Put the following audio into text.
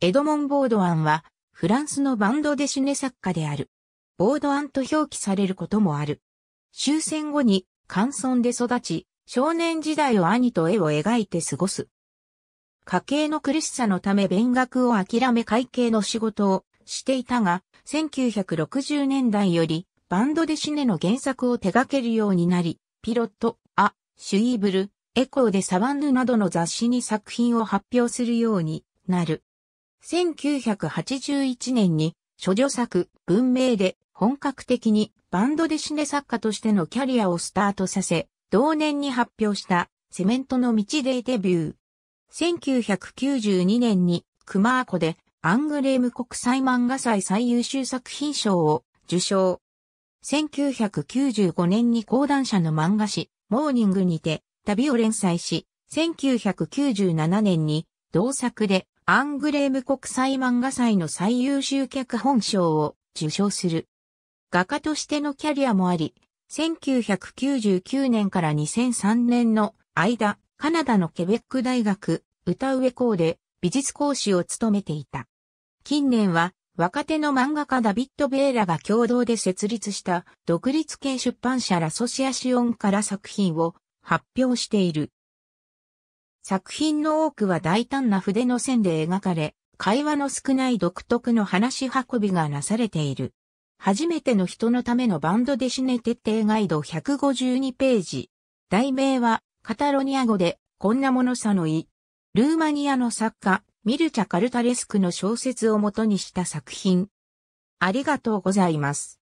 エドモン・ボードアンは、フランスのバンドデシネ作家である。ボードアンと表記されることもある。終戦後に、乾村で育ち、少年時代を兄と絵を描いて過ごす。家計の苦しさのため勉学を諦め会計の仕事をしていたが、1960年代よりバンドデシネの原作を手掛けるようになり、ピロット、ア、シュイーブル、エコーでサバンヌなどの雑誌に作品を発表するようになる。1981年に、処女作、文明で本格的にバンドでシネ作家としてのキャリアをスタートさせ、同年に発表したセメントの道でデビュー。1992年に熊ーコでアングレーム国際漫画祭最優秀作品賞を受賞。1995年に講談社の漫画誌、モーニングにて旅を連載し、1997年に同作でアングレーム国際漫画祭の最優秀脚本賞を受賞する。画家としてのキャリアもあり、1999年から2003年の間、カナダのケベック大学、歌上校で美術講師を務めていた。近年は若手の漫画家ダビッド・ベーラが共同で設立した独立系出版社ラソシアシオンから作品を発表している。作品の多くは大胆な筆の線で描かれ、会話の少ない独特の話し運びがなされている。初めての人のためのバンドデシネ徹底ガイド152ページ。題名は、カタロニア語で、こんなものさのい。ルーマニアの作家、ミルチャ・カルタレスクの小説をもとにした作品。ありがとうございます。